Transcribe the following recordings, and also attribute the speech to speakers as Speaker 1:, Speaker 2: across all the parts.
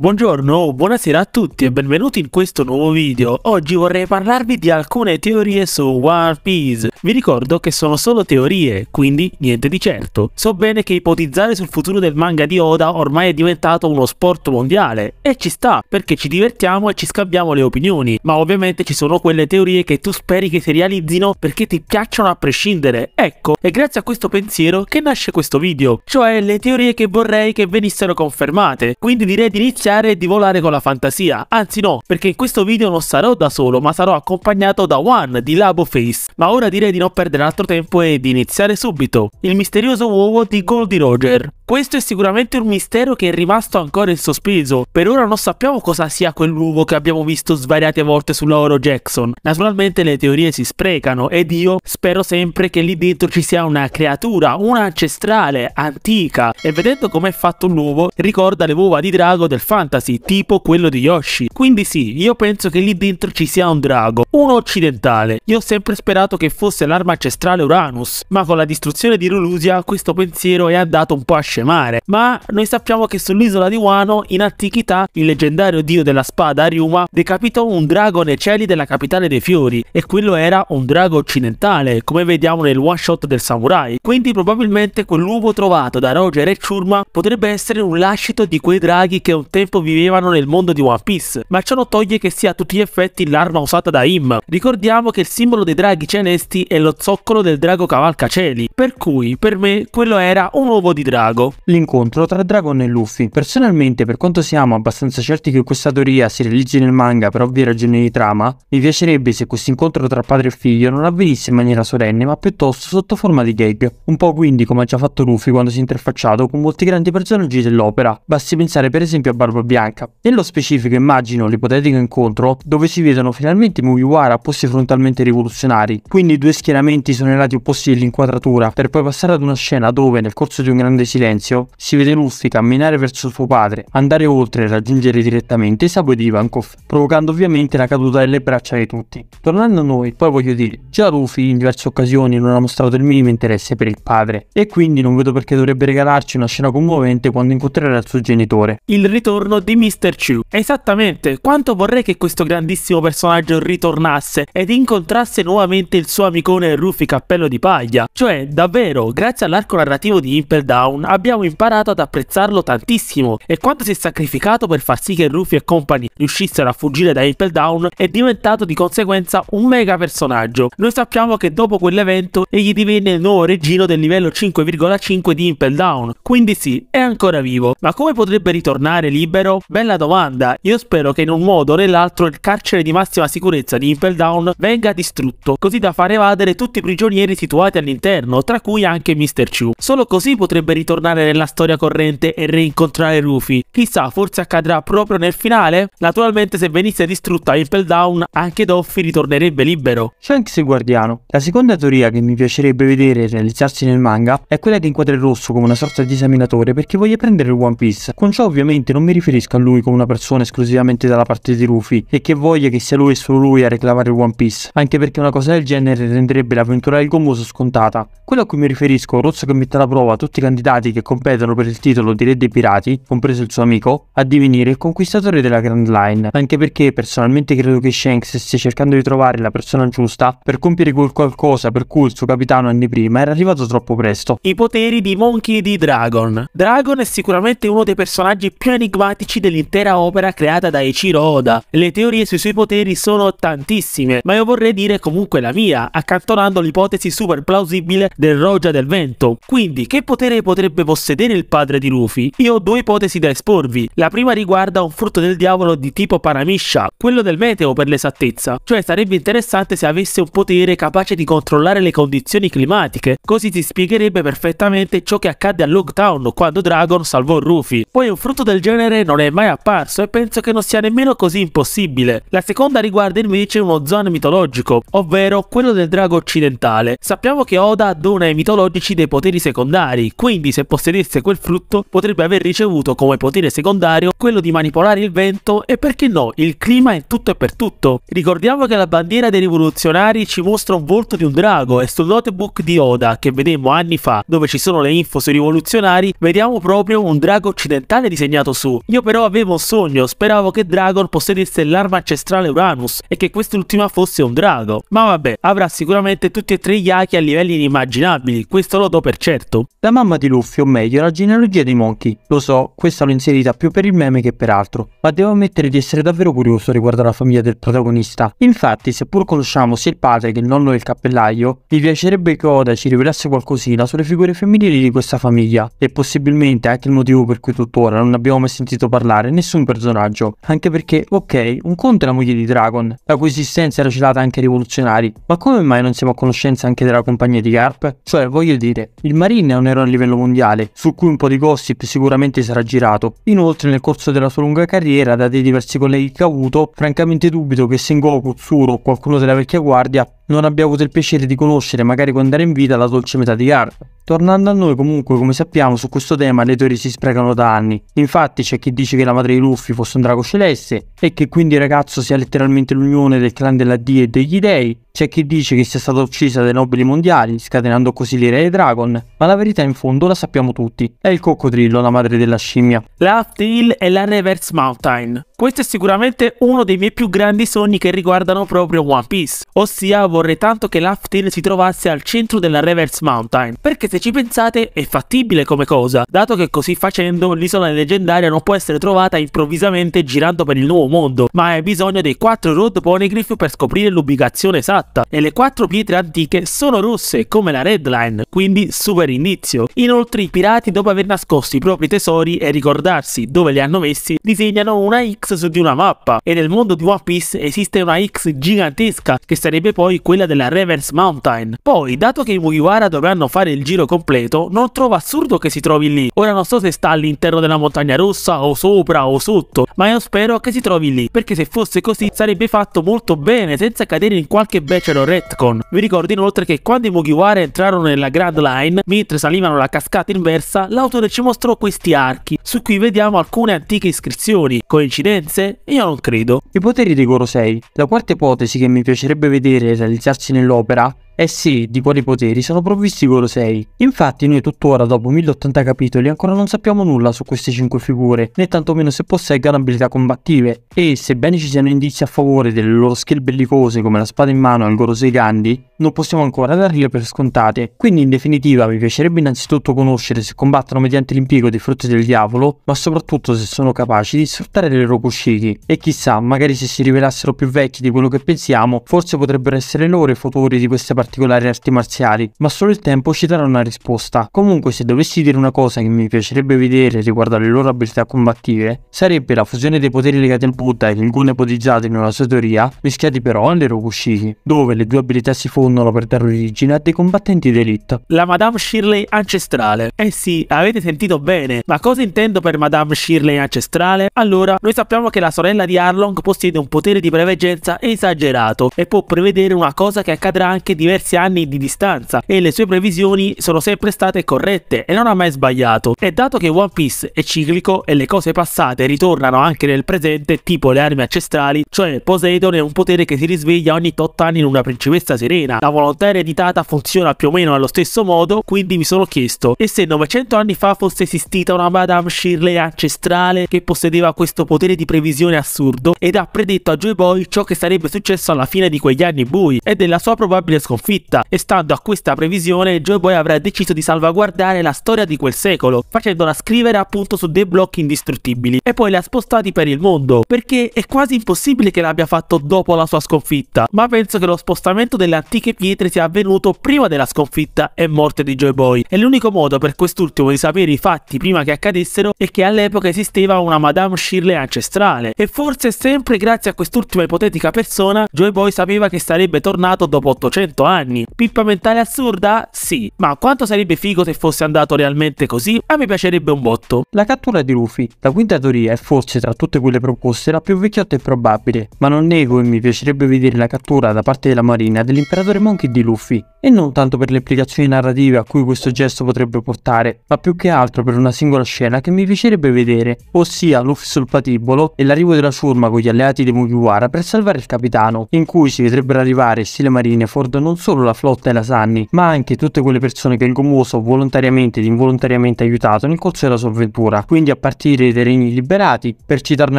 Speaker 1: Buongiorno, buonasera a tutti e benvenuti in questo nuovo video. Oggi vorrei parlarvi di alcune teorie su One Piece. Vi ricordo che sono solo teorie, quindi niente di certo. So bene che ipotizzare sul futuro del manga di Oda ormai è diventato uno sport mondiale, e ci sta, perché ci divertiamo e ci scambiamo le opinioni, ma ovviamente ci sono quelle teorie che tu speri che si realizzino perché ti piacciono a prescindere. Ecco, è grazie a questo pensiero che nasce questo video, cioè le teorie che vorrei che venissero confermate. Quindi direi di iniziare viaggiare e di volare con la fantasia. Anzi no, perché in questo video non sarò da solo, ma sarò accompagnato da One di Labo Face. Ma ora direi di non perdere altro tempo e di iniziare subito. Il misterioso uovo di Goldie Roger. Questo è sicuramente un mistero che è rimasto ancora in sospeso. Per ora non sappiamo cosa sia quell'uovo che abbiamo visto svariate volte sulla Oro Jackson. Naturalmente le teorie si sprecano ed io spero sempre che lì dentro ci sia una creatura, una ancestrale, antica. E vedendo com'è fatto l'uovo, ricorda le uova di drago del fan fantasy, tipo quello di Yoshi. Quindi sì, io penso che lì dentro ci sia un drago, uno occidentale. Io ho sempre sperato che fosse l'arma ancestrale Uranus, ma con la distruzione di Rulusia questo pensiero è andato un po' a scemare. Ma noi sappiamo che sull'isola di Wano, in antichità, il leggendario dio della spada Ryuma decapitò un drago nei cieli della capitale dei fiori, e quello era un drago occidentale, come vediamo nel one shot del samurai. Quindi probabilmente quell'uovo trovato da Roger e Churma potrebbe essere un lascito di quei draghi che un tempo tempo vivevano nel mondo di One Piece, ma ciò non toglie che sia a tutti gli effetti l'arma usata da Im. Ricordiamo che il simbolo dei draghi celesti è lo zoccolo del drago cavalca cavalcaceli, per cui per me quello era un uovo di drago.
Speaker 2: L'incontro tra Dragon e Luffy. Personalmente, per quanto siamo abbastanza certi che questa teoria si realizzi nel manga per ovvie ragioni di trama, mi piacerebbe se questo incontro tra padre e figlio non avvenisse in maniera solenne, ma piuttosto sotto forma di gag. Un po' quindi come ha già fatto Luffy quando si è interfacciato con molti grandi personaggi dell'opera. Basti pensare per esempio a Barbara bianca. Nello specifico immagino l'ipotetico incontro dove si vedono finalmente i Mugiwara posti frontalmente rivoluzionari, quindi due schieramenti sono i lati opposti dell'inquadratura, per poi passare ad una scena dove, nel corso di un grande silenzio, si vede Luffy camminare verso suo padre, andare oltre e raggiungere direttamente Sabo ed Ivankov, provocando ovviamente la caduta delle braccia di tutti. Tornando a noi, poi voglio dire, già Luffy in diverse occasioni non ha mostrato il minimo interesse per il padre, e quindi non vedo perché dovrebbe regalarci una scena commovente quando incontrerà il suo genitore.
Speaker 1: Il ritorno ritorno di Mr. Chu. Esattamente, quanto vorrei che questo grandissimo personaggio ritornasse ed incontrasse nuovamente il suo amicone Ruffy Cappello di Paglia. Cioè, davvero, grazie all'arco narrativo di Impel Down abbiamo imparato ad apprezzarlo tantissimo e quanto si è sacrificato per far sì che Ruffy e compagni riuscissero a fuggire da Impel Down è diventato di conseguenza un mega personaggio. Noi sappiamo che dopo quell'evento egli divenne il nuovo regino del livello 5,5 di Impel Down, quindi sì, è ancora vivo. Ma come potrebbe ritornare libero? libero? Bella domanda, io spero che in un modo o nell'altro il carcere di massima sicurezza di Impel Down venga distrutto, così da far evadere tutti i prigionieri situati all'interno, tra cui anche Mr. Chu. Solo così potrebbe ritornare nella storia corrente e reincontrare Rufy, Chissà, forse accadrà proprio nel finale? Naturalmente se venisse distrutta Impel Down, anche Doffy ritornerebbe libero. Shanks e Guardiano.
Speaker 2: La seconda teoria che mi piacerebbe vedere realizzarsi nel manga è quella che inquadra il rosso come una sorta di esaminatore perché voglia prendere il One Piece. Con ciò ovviamente non mi riferisco a lui come una persona esclusivamente dalla parte di Rufy e che voglia che sia lui e solo lui a reclamare il One Piece, anche perché una cosa del genere renderebbe l'avventura del gomoso scontata. Quello a cui mi riferisco, rosso che mette alla prova tutti i candidati che competono per il titolo di Re dei Pirati, compreso il suo suo amico a divenire il conquistatore della Grand Line, anche perché personalmente credo che Shanks stia cercando di trovare la persona giusta per compiere quel qualcosa per cui il suo capitano anni prima era arrivato troppo presto. I poteri
Speaker 1: di Monkey e di Dragon. Dragon è sicuramente uno dei personaggi più enigmatici dell'intera opera creata da Ichiro Oda. Le teorie sui suoi poteri sono tantissime, ma io vorrei dire comunque la mia, accantonando l'ipotesi super plausibile del Roja del Vento. Quindi, che potere potrebbe possedere il padre di Luffy? Io ho due ipotesi da esporre esporvi. La prima riguarda un frutto del diavolo di tipo paramiscia, quello del meteo per l'esattezza, cioè sarebbe interessante se avesse un potere capace di controllare le condizioni climatiche, così si spiegherebbe perfettamente ciò che accadde a Logtown quando Dragon salvò Rufy. Poi un frutto del genere non è mai apparso e penso che non sia nemmeno così impossibile. La seconda riguarda invece uno zoan mitologico, ovvero quello del drago occidentale. Sappiamo che Oda dona ai mitologici dei poteri secondari, quindi se possedesse quel frutto potrebbe aver ricevuto come potere mestiere secondario quello di manipolare il vento e perché no, il clima in tutto e per tutto. Ricordiamo che la bandiera dei rivoluzionari ci mostra un volto di un drago e sul notebook di Oda che vedemmo anni fa, dove ci sono le info sui rivoluzionari, vediamo proprio un drago occidentale disegnato su. Io però avevo un sogno, speravo che Dragon possedesse l'arma ancestrale Uranus e che quest'ultima fosse un drago. Ma vabbè, avrà sicuramente tutti e tre gli Yaki a livelli inimmaginabili, questo lo do per certo. La mamma di Luffy, o meglio, la genealogia dei Monkey. Lo so, questa lo insegna inserita più per il meme che per altro,
Speaker 2: ma devo ammettere di essere davvero curioso riguardo alla famiglia del protagonista. Infatti, seppur conosciamo sia il padre che il nonno del cappellaio, mi piacerebbe che Oda ci rivelasse qualcosina sulle figure femminili di questa famiglia, e possibilmente anche il motivo per cui tuttora non abbiamo mai sentito parlare nessun personaggio, anche perché, ok, un conto è la moglie di Dragon, la cui esistenza era celata anche ai rivoluzionari, ma come mai non siamo a conoscenza anche della compagnia di Garp? Cioè, voglio dire, il Marine è un eroe a livello mondiale, su cui un po' di gossip sicuramente sarà girato, Inoltre nel corso della sua lunga carriera, dati dei diversi colleghi che ha avuto, francamente dubito che Sengoku, Tsuro o qualcuno della vecchia guardia non abbia avuto il piacere di conoscere, magari quando era in vita, la dolce metà di Garth. Tornando a noi, comunque, come sappiamo, su questo tema le teorie si sprecano da anni. Infatti, c'è chi dice che la madre di Luffy fosse un drago celeste e che quindi il ragazzo sia letteralmente l'unione del clan della D e degli dei. C'è chi dice che sia stata uccisa dai nobili mondiali, scatenando così l'ira dei Dragon, ma la verità in fondo la sappiamo tutti. È il coccodrillo, la madre della scimmia.
Speaker 1: La Hill e la Reverse Mountain. Questo è sicuramente uno dei miei più grandi sogni che riguardano proprio One Piece, ossia vorrei tanto che Laftail si trovasse al centro della Reverse Mountain, perché se ci pensate è fattibile come cosa, dato che così facendo l'isola leggendaria non può essere trovata improvvisamente girando per il nuovo mondo, ma hai bisogno dei 4 road poneglyph per scoprire l'ubicazione esatta, e le 4 pietre antiche sono rosse come la Red Line. quindi super indizio. Inoltre i pirati dopo aver nascosto i propri tesori e ricordarsi dove li hanno messi, disegnano una X su di una mappa e nel mondo di One Piece esiste una X gigantesca che sarebbe poi quella della Reverse Mountain. Poi, dato che i Mugiwara dovranno fare il giro completo, non trovo assurdo che si trovi lì. Ora non so se sta all'interno della montagna rossa o sopra o sotto, ma io spero che si trovi lì, perché se fosse così sarebbe fatto molto bene senza cadere in qualche becero retcon. Vi ricordo inoltre che quando i Mugiwara entrarono nella Grand Line, mentre salivano la cascata inversa, l'autore ci mostrò questi archi, su cui vediamo alcune antiche iscrizioni. Coincidenza conseguenze? Io non credo. I poteri di Gorosei.
Speaker 2: La quarta ipotesi che mi piacerebbe vedere realizzarsi nell'opera eh sì, di quali poteri, sono provvisti loro 6. Infatti noi tuttora, dopo 1080 capitoli, ancora non sappiamo nulla su queste 5 figure, né tantomeno se posseggano abilità combattive. E sebbene ci siano indizi a favore delle loro skill bellicose come la spada in mano e il Gorosei Gandhi, non possiamo ancora darle per scontate. Quindi in definitiva mi piacerebbe innanzitutto conoscere se combattono mediante l'impiego dei frutti del diavolo, ma soprattutto se sono capaci di sfruttare le loro cuscini. E chissà, magari se si rivelassero più vecchi di quello che pensiamo, forse potrebbero essere loro i futuri di queste partite particolari arti marziali, ma solo il tempo ci darà una risposta. Comunque se dovessi dire una cosa che mi piacerebbe vedere riguardo alle loro abilità combattive, sarebbe la fusione dei poteri legati al Buddha e il Gun ipotizzato in una sua teoria, mischiati però alle Rokushiki, dove le due abilità si fondono per dare origine a dei combattenti d'elite.
Speaker 1: La Madame Shirley ancestrale. Eh sì, avete sentito bene, ma cosa intendo per Madame Shirley ancestrale? Allora, noi sappiamo che la sorella di Arlong possiede un potere di preveggenza esagerato e può prevedere una cosa che accadrà anche diversi diversi anni di distanza e le sue previsioni sono sempre state corrette e non ha mai sbagliato. E dato che One Piece è ciclico e le cose passate ritornano anche nel presente, tipo le armi ancestrali, cioè Poseidon è un potere che si risveglia ogni 8 anni in una principessa serena. La volontà ereditata funziona più o meno allo stesso modo, quindi mi sono chiesto, e se 900 anni fa fosse esistita una Madame Shirley ancestrale che possedeva questo potere di previsione assurdo ed ha predetto a Joy Boy ciò che sarebbe successo alla fine di quegli anni bui e della sua probabile sconfitta? sconfitta e stando a questa previsione Joy Boy avrà deciso di salvaguardare la storia di quel secolo facendola scrivere appunto su dei blocchi indistruttibili e poi li spostati per il mondo perché è quasi impossibile che l'abbia fatto dopo la sua sconfitta ma penso che lo spostamento delle antiche pietre sia avvenuto prima della sconfitta e morte di Joy Boy e l'unico modo per quest'ultimo di sapere i fatti prima che accadessero è che all'epoca esisteva una Madame Shirley ancestrale e forse sempre grazie a quest'ultima ipotetica persona Joy Boy sapeva che sarebbe tornato dopo 800 anni anni. Pippa mentale assurda? Sì, ma quanto sarebbe figo se fosse andato realmente così? A me piacerebbe un botto. La cattura di
Speaker 2: Luffy, la quinta teoria è forse tra tutte quelle proposte la più vecchiotta e probabile, ma non nego e mi piacerebbe vedere la cattura da parte della marina dell'imperatore Monkey di Luffy, e non tanto per le implicazioni narrative a cui questo gesto potrebbe portare, ma più che altro per una singola scena che mi piacerebbe vedere, ossia Luffy sul patibolo e l'arrivo della ciurma con gli alleati di Mugiwara per salvare il capitano, in cui si vedrebbero arrivare stile marine Ford non solo la flotta e la Sanni, ma anche tutte quelle persone che il gommoso volontariamente ed involontariamente ha aiutato nel corso della sua avventura, quindi a partire dai regni liberati, per citarne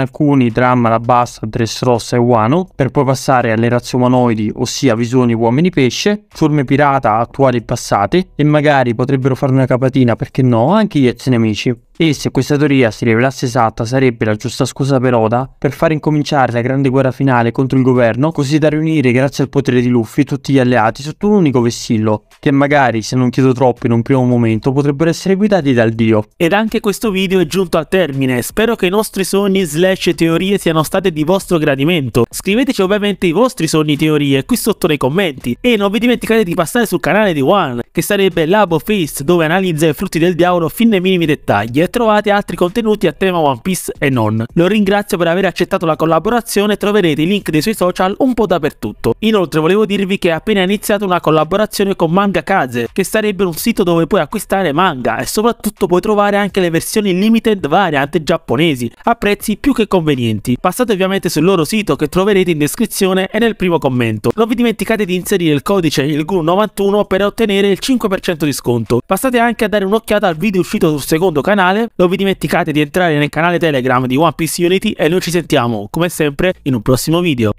Speaker 2: alcuni, Dramma, La Basta, Dressrosa e Wano, per poi passare alle razze umanoidi, ossia visioni uomini, pesce, forme pirata attuali e passate, e magari potrebbero fare una capatina, perché no, anche gli ex nemici. E se questa teoria si rivelasse esatta sarebbe la giusta scusa per Oda per far incominciare la grande guerra finale contro il governo, così da riunire grazie al potere di Luffy tutti gli alleati sotto un unico vessillo, che magari, se non chiedo troppo in un primo momento, potrebbero essere guidati dal dio.
Speaker 1: Ed anche questo video è giunto al termine, spero che i nostri sogni slash teorie siano state di vostro gradimento. Scriveteci ovviamente i vostri sogni teorie qui sotto nei commenti e non vi dimenticate di passare sul canale di One, che sarebbe Labo Face dove analizza i frutti del diavolo fin nei minimi dettagli trovate altri contenuti a tema One Piece e non. Lo ringrazio per aver accettato la collaborazione, troverete i link dei suoi social un po' dappertutto. Inoltre volevo dirvi che è appena iniziata una collaborazione con Manga Kaze, che sarebbe un sito dove puoi acquistare manga e soprattutto puoi trovare anche le versioni limited variante giapponesi a prezzi più che convenienti. Passate ovviamente sul loro sito che troverete in descrizione e nel primo commento. Non vi dimenticate di inserire il codice ILGU91 per ottenere il 5% di sconto. Passate anche a dare un'occhiata al video uscito sul secondo canale finale, non vi dimenticate di entrare nel canale Telegram di One Piece Unity e noi ci sentiamo, come sempre, in un prossimo video.